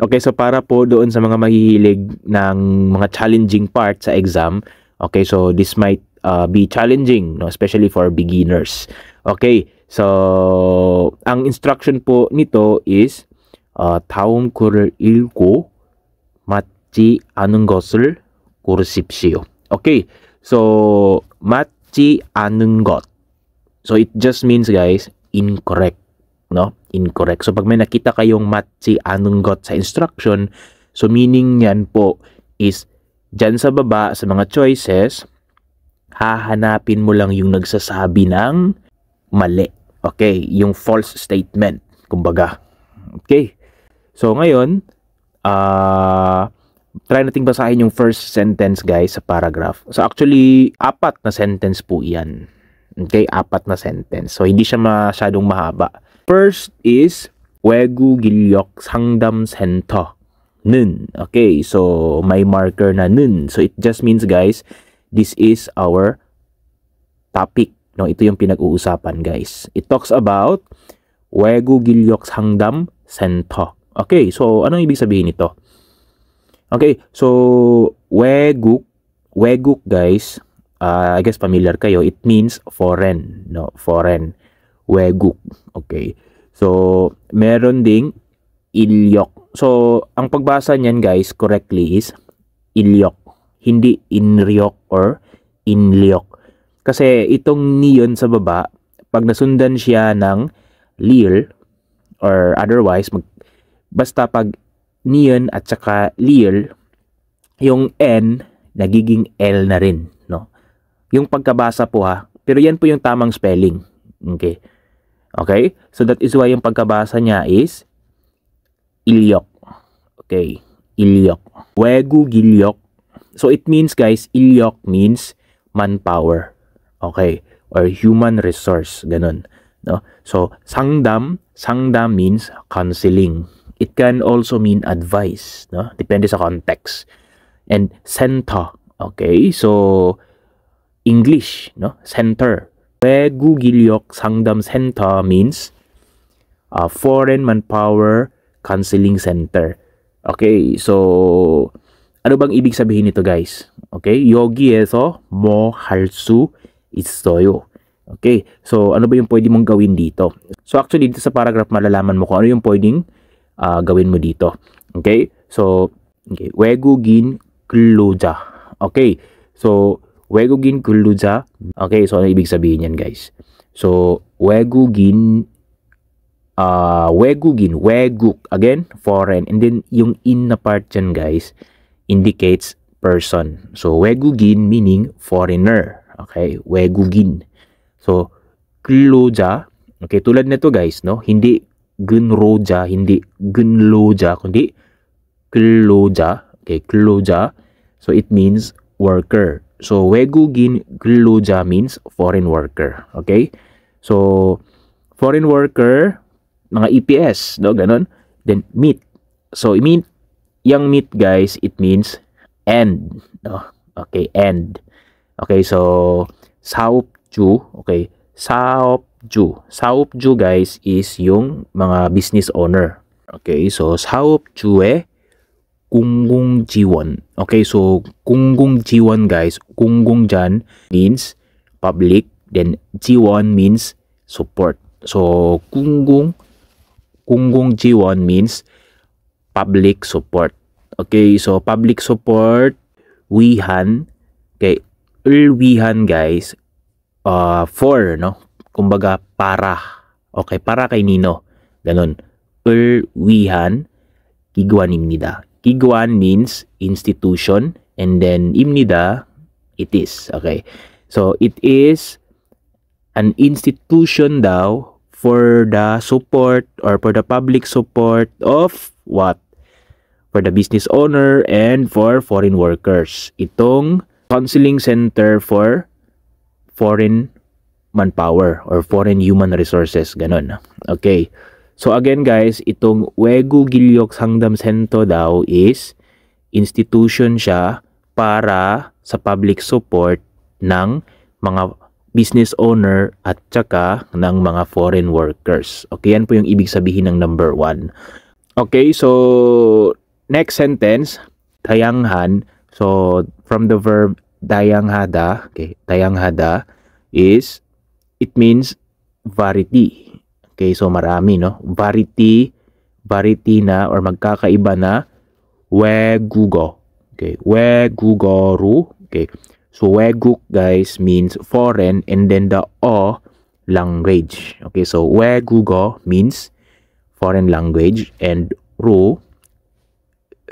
Okay, so para po doon sa mga mahihilig ng mga challenging part sa exam, okay, so this might uh, be challenging, no, especially for beginners. Okay, so ang instruction po nito is uh, taum 글을 읽고 맞지 않은 것을 고르십시오. Okay, so 맞지 않은 got. So it just means guys, incorrect no? Incorrect. So pag may nakita kayong mat si anong got sa instruction, so meaning niyan po is diyan sa baba sa mga choices, hahanapin mo lang yung nagsasabi ng mali. Okay, yung false statement, kumbaga. Okay. So ngayon, ah uh, try nating basahin yung first sentence guys sa paragraph. So actually, apat na sentence po iyan. Okay, apat na sentence. So hindi siya masyadong mahaba. First is Wegu Gilyok Sangdam Center. Nun. Okay, so my marker na nun. So it just means guys, this is our topic. No, ito yung pinag-uusapan guys. It talks about Wegu Gilyok Sangdam Center. Okay, so ano ibig sabihin nito? Okay, so Weguk, Weguk guys, uh, I guess familiar kayo, it means foreign, no, foreign. Weguk. Okay. So, meron ding Ilyok. So, ang pagbasa niyan guys correctly is Ilyok. Hindi Inryok or Inlyok. Kasi itong neon sa baba, pag nasundan siya ng Lil or otherwise, mag, basta pag neon at saka Lil, yung N nagiging L na rin, no? Yung pagkabasa po ha. Pero yan po yung tamang spelling. Okay. Okay? So that is why yung pagkabasa niya is ilyok. Okay, ilyok. Wegu gilyok. So it means guys, ilyok means manpower. Okay, or human resource, ganun. No? So sangdam, sangdam means counseling. It can also mean advice, no? Depende sa context. And center, okay? So English, no? Center, Pegu Gilyok Sangdam Center means uh, Foreign Manpower Counseling Center. Okay, so ano bang ibig sabihin nito guys? Okay, 여기에서 mo 할수 있어요. Okay, so ano ba yung pwede mong gawin dito? So actually dito sa paragraph malalaman mo kung ano yung pwedeng uh, gawin mo dito. Okay, so okay. 외국인 근로자. Okay, so Wegugin gin Okay, so ano ibig sabihin yan guys? So, wegugin gin, uh, ah, wego gin, again, foreign. And then, yung in na part dyan guys, indicates person. So, wegugin meaning foreigner. Okay, wegugin. So, kluja, okay, tulad nito guys, no? Hindi gunroja, hindi gunloja, kundi kluja. Okay, kluja. So, it means worker. So, Wegu Giluja means foreign worker. Okay? So, foreign worker, mga EPS, no? Ganon. Then, meet. So, I mean, yung meet, guys, it means end. No? Okay, end. Okay, so, saupju, okay, saupju. Saupju, guys, is yung mga business owner. Okay, so, eh. Gunggung Jiwon. Okay, so Gunggung Jiwon guys, Gunggung Jan means public, then Jiwon means support. So Gunggung Gunggung Jiwon means public support. Okay, so public support Wihan. Okay, Ul Wihan guys, uh, ah, for, no? Kumbaga, para. Okay, para kay Nino. Ganun. Ul Wihan, kiguanimnida. Kiguan means institution and then imnida it is. Okay. So it is an institution daw for the support or for the public support of what? For the business owner and for foreign workers. Itong counseling center for foreign manpower or foreign human resources. Ganon. Okay. So again guys, itong Wegu Gilyok Sangdam Sento daw is institution siya para sa public support ng mga business owner at saka ng mga foreign workers. Okay, yan po yung ibig sabihin ng number one. Okay, so next sentence, tayanghan. So from the verb tayanghada, okay, tayanghada is it means variety. Okay, so marami, no? Variety, variety na or magkakaiba na wegugo. Okay, wegugoru. Okay, so weguk, guys, means foreign and then the o language. Okay, so wegugo means foreign language and ru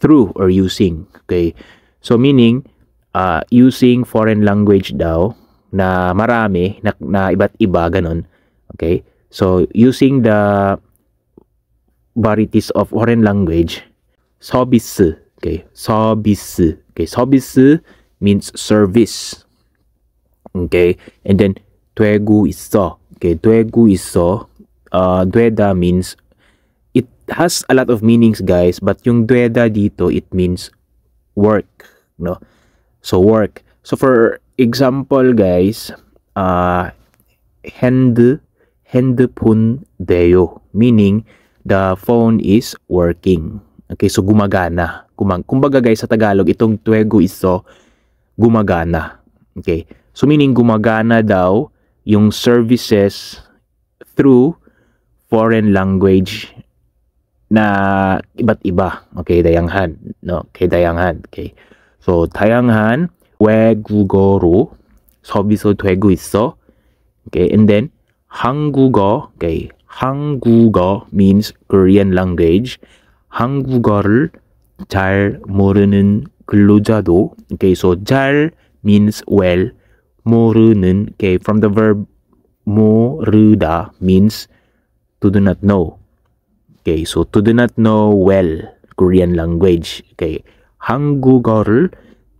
through or using. Okay, so meaning uh, using foreign language daw na marami, na, na iba't iba, ganun. Okay? So, using the varieties of foreign language, sobisu, okay, sobisu, okay, sobisu means service, okay, and then tuegu iso, okay, tuegu iso, uh, dueda means, it has a lot of meanings guys, but yung dueda dito, it means work, no, so work. So, for example guys, uh, hand handphone 돼요. Meaning, the phone is working. Okay, so gumagana. Kumang, kumbaga guys, sa Tagalog, itong tuwego is gumagana. Okay, so meaning gumagana daw yung services through foreign language na iba't iba. Okay, Dayanghan. No, okay, Dayanghan. Okay. So, dayanghan 다양한 외국어로 서비스 되고 있어. Okay, and then 한국어, okay, 한국어 means Korean language. 한국어를 잘 모르는 근로자도, okay, so 잘 means well, 모르는, okay, from the verb 모르다 means to do not know. Okay, so to do not know well Korean language. Okay, 한국어를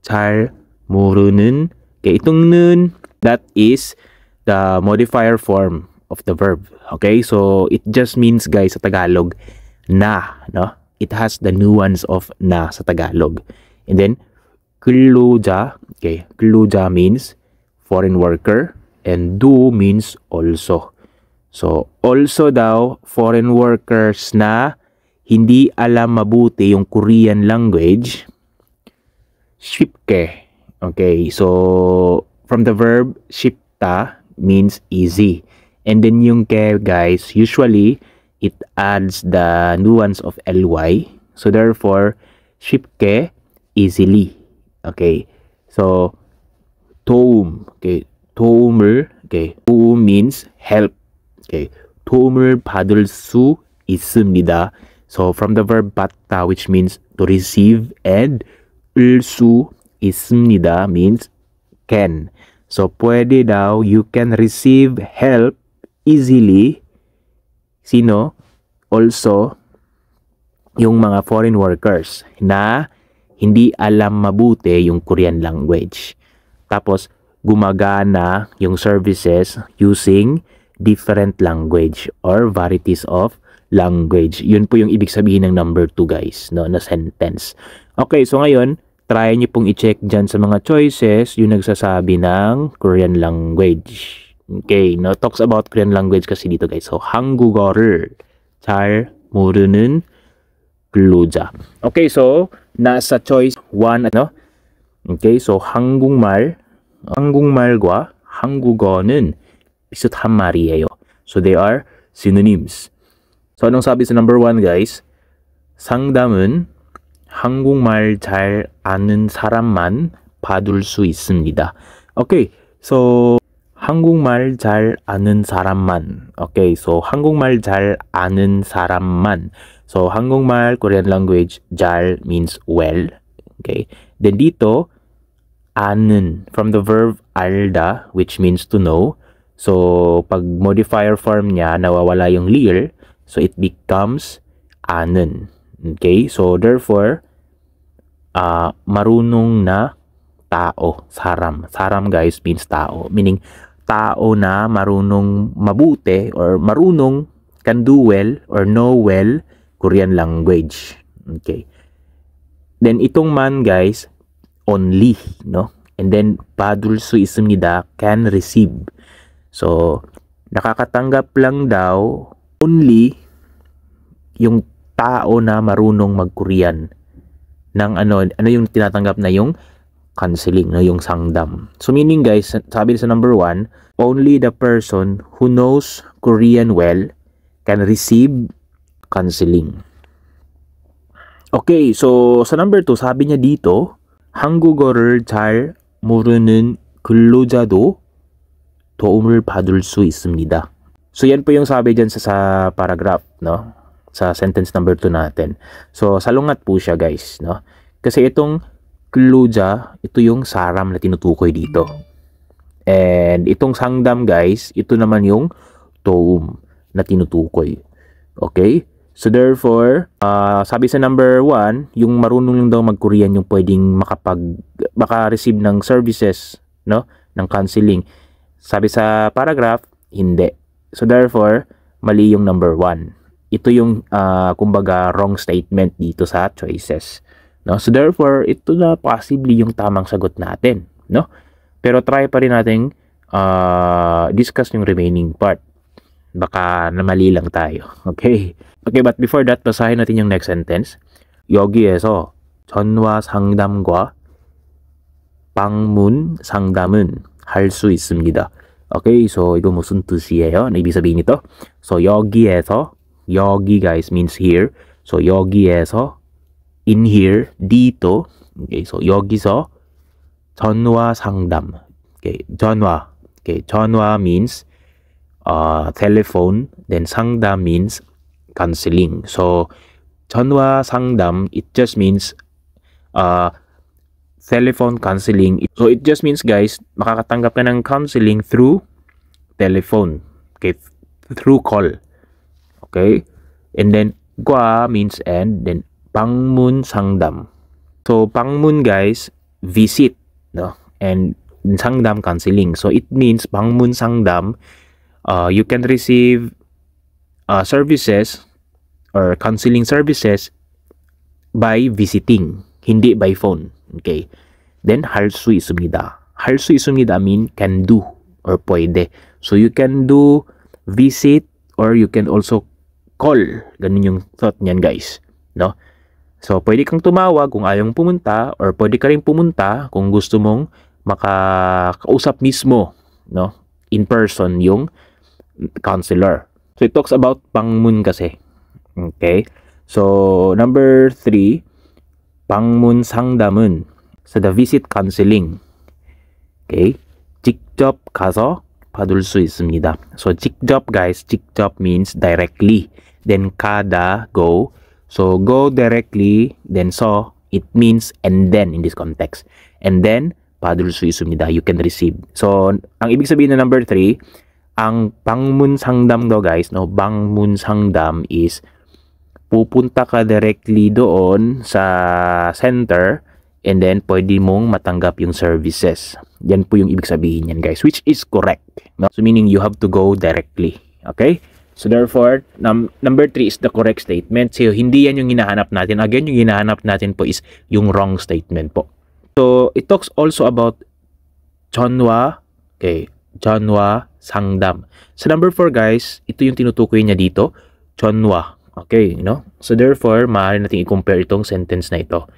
잘 모르는, okay, 는 that is the modifier form of the verb. Okay? So, it just means, guys, sa Tagalog, na, no? It has the nuance of na sa Tagalog. And then, kluja, okay, kluja means foreign worker, and do means also. So, also daw, foreign workers na hindi alam mabuti yung Korean language, shipke. Okay, so, from the verb shipta, means easy. And then yung ke, guys, usually it adds the nuance of ly. So therefore, shipke easily. Okay. So toum, okay, toum을, okay, toum means help. Okay. 도움을 받을 수 있습니다. So from the verb 받다 which means to receive and 을수 있습니다 means can. So, pwede daw, you can receive help easily. Sino? Also, yung mga foreign workers na hindi alam mabuti yung Korean language. Tapos, gumagana yung services using different language or varieties of language. Yun po yung ibig sabihin ng number 2 guys, no, na sentence. Okay, so ngayon, try nyo pong i-check dyan sa mga choices yung nagsasabi ng Korean language. Okay, no talks about Korean language kasi dito guys. So, 한국어를 잘 모르는 근로자. Okay, so, nasa choice 1, ano? Okay, so, 한국말, 한국말과 한국어는 비슷한 말이에요. So, they are synonyms. So, anong sabi sa number 1 guys? 상담은 한국말 잘 아는 사람만 받을 수 있습니다. 오케이. Okay, so 한국말 잘 아는 사람만. 오케이. Okay, so 한국말 잘 아는 사람만. So 한국말 Korean language 잘 means well. Okay. Then dito 아는 from the verb 알다 which means to know. So pag modifier form niya nawawala yung lir, so it becomes 아는. Okay? So, therefore, uh, marunong na tao. Saram. Saram, guys, means tao. Meaning, tao na marunong mabuti or marunong can do well or know well Korean language. Okay. Then, itong man, guys, only, no? And then, padul su 받을 isumida can receive. So, nakakatanggap lang daw only yung tao na marunong magkorean ng ano, ano yung tinatanggap na yung counseling, no, yung sangdam. So meaning guys, sabi sa number one, only the person who knows Korean well can receive counseling. Okay, so sa number 2, sabi niya dito, 한국어를 잘 모르는 근로자도 도움을 받을 수 있습니다. So yan po yung sabi diyan sa, sa paragraph, no? sa sentence number 2 natin. So, salungat po siya guys. No? Kasi itong Kluja, ito yung saram na tinutukoy dito. And itong sangdam guys, ito naman yung toom na tinutukoy. Okay? So therefore, uh, sabi sa number 1, yung marunong lang daw mag-Korean yung pwedeng makapag baka receive ng services, no? ng counseling. Sabi sa paragraph, hindi. So therefore, mali yung number 1 ito yung uh, kumbaga wrong statement dito sa choices. No? So therefore, ito na possibly yung tamang sagot natin, no? Pero try pa rin nating uh, discuss yung remaining part. Baka namali lang tayo. Okay. Okay, but before that, basahin natin yung next sentence. 여기에서 전화 상담과 방문 상담은 할수 있습니다. Okay, so ito 무슨 뜻이에요? Ano ibig sabihin nito? So, 여기에서 Yogi guys means here. So yogi yeah, oh, in here dito. Okay, so 여기서 전화 상담. Okay, 전화. Okay, 전화 means uh, telephone. Then 상담 means counseling. So 전화 상담 it just means uh, telephone counseling. So it just means guys, makakatanggap ka ng counseling through telephone. Okay, through call. Okay? And then, gua means end. Then, pangmun sangdam. So, pangmun guys, visit. No? And sangdam counseling. So, it means pangmun sangdam. Uh, you can receive uh, services or counseling services by visiting. Hindi by phone. Okay? Then, halsui sumida. Halsui sumida mean can do or pwede. So, you can do visit or you can also call. Ganun yung thought niyan guys. No? So, pwede kang tumawag kung ayaw pumunta or pwede ka rin pumunta kung gusto mong makakausap mismo no? in person yung counselor. So, it talks about pangmun kasi. Okay? So, number three, pangmun sangdamun. So, the visit counseling. Okay? 직접 가서 받을 수 있습니다. So 직접 guys, 직접 means directly then kada, go. So go directly, then so, it means and then in this context. And then, padul suisum nida, you can receive. So, ang ibig sabihin na number 3, ang pangmunsangdam daw guys, no, pangmunsangdam is pupunta ka directly doon sa center and then pwede mong matanggap yung services. Yan po yung ibig sabihin yan guys, which is correct. No? So meaning you have to go directly. Okay? So therefore, num number 3 is the correct statement. So hindi yan yung hinahanap natin. Again, yung hinahanap natin po is yung wrong statement po. So it talks also about Chonwa, okay, Chonwa Sangdam. so, number 4 guys, ito yung tinutukoy niya dito, Chonwa. Okay, you know? So therefore, maaari natin i-compare itong sentence na ito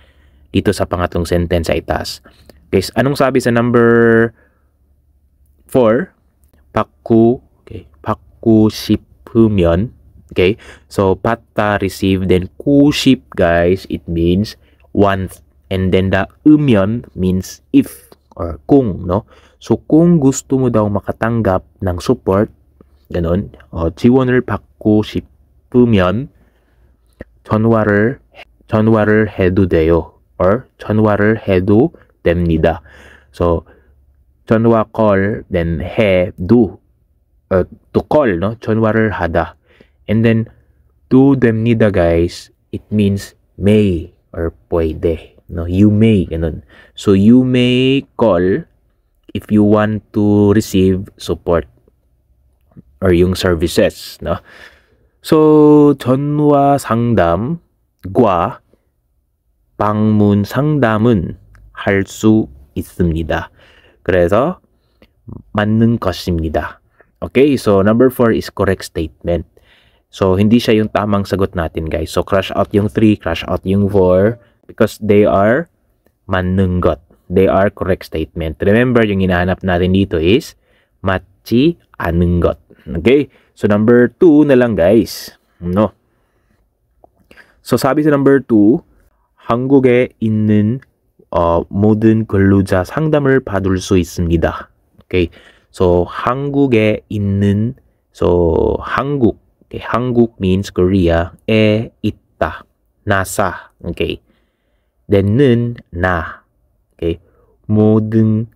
dito sa pangatlong sentence sa itaas. Guys, anong sabi sa number 4? Pakku, okay, Pakku ship Humyeon. Okay? So, Patta received then Kuship, guys. It means want. And then the Umyeon means if or kung, no? So, kung gusto mo daw makatanggap ng support, ganun, o, 지원을 받고 싶으면 전화를, 전화를 해도 돼요. or 전화를 해도 됩니다. So, 전화 call, then 해, do, uh, to call, no? 전화를 하다. And then, to 됩니다, guys. It means may or pwede. No? You may, ganun. So, you may call if you want to receive support or yung services, no? So, 전화 상담과 방문 상담은 할 수 있습니다. 그래서 맞는 것입니다. Okay, so number 4 is correct statement. So, hindi siya yung tamang sagot natin, guys. So, crush out yung 3, crush out yung 4 because they are manunggot. They are correct statement. Remember, yung hinahanap natin dito is matchi anunggot. Okay? So, number 2 na lang, guys. No? So, sabi sa number 2, 한국에 있는 어, 모든 근로자 상담을 받을 수 있습니다. Okay? So 한국에 있는 so 한국 okay, 한국 means Korea Korea에 있다 nasa okay then na okay 모든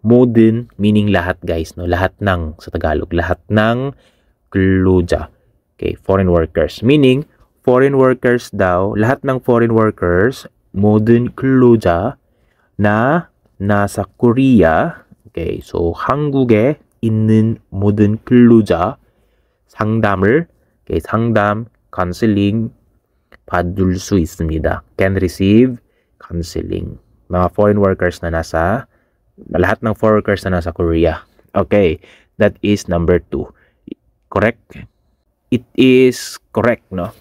modern meaning lahat guys no lahat ng sa Tagalog lahat ng kluja okay foreign workers meaning foreign workers daw lahat ng foreign workers modern kluja na nasa Korea Okay, so 한국에 있는 모든 근로자 상담을 okay, 상담 counseling 받을 수 있습니다. Can receive counseling. Mga foreign workers na nasa lahat ng foreign workers na nasa Korea. Okay, that is number 2. Correct? It is correct, no?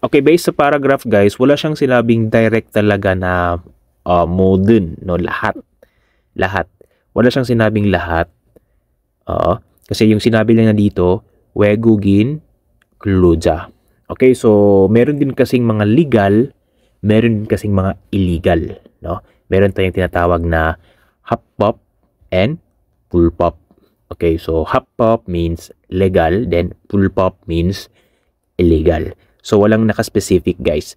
Okay, based sa paragraph guys, wala siyang sinabing direct talaga na uh, modern, no? Lahat. Lahat wala siyang sinabing lahat. Oo. Kasi yung sinabi lang na dito, Wegugin, Kluja. Okay, so meron din kasing mga legal, meron din kasing mga illegal. No? Meron tayong tinatawag na hapop and pulpop. Okay, so hapop means legal, then pulpop means illegal. So walang nakaspecific guys.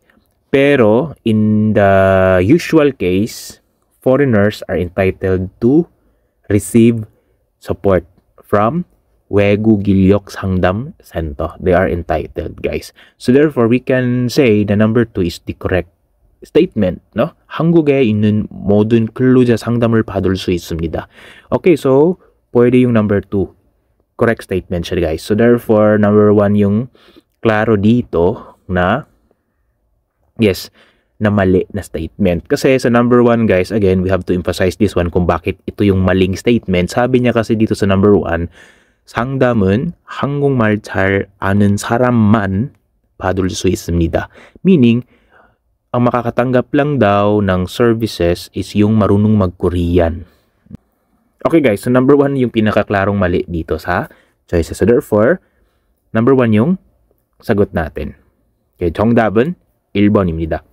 Pero in the usual case, foreigners are entitled to receive support from Wegu Gilyok Sangdam Sento. They are entitled, guys. So therefore, we can say the number 2 is the correct statement, no? 한국에 있는 모든 근로자 상담을 받을 수 있습니다. Okay, so pwede yung number 2. Correct statement siya, guys. So therefore, number 1 yung claro dito na yes, na mali na statement. Kasi sa number 1 guys, again, we have to emphasize this one kung bakit ito yung maling statement. Sabi niya kasi dito sa number 1, 상담은 한국말 잘 아는 사람만 받을 수 있습니다. Meaning, ang makakatanggap lang daw ng services is yung marunong mag-Korean. Okay guys, so number 1 yung pinakaklarong mali dito sa choices. So therefore, number 1 yung sagot natin. Okay, 정답은 1번입니다.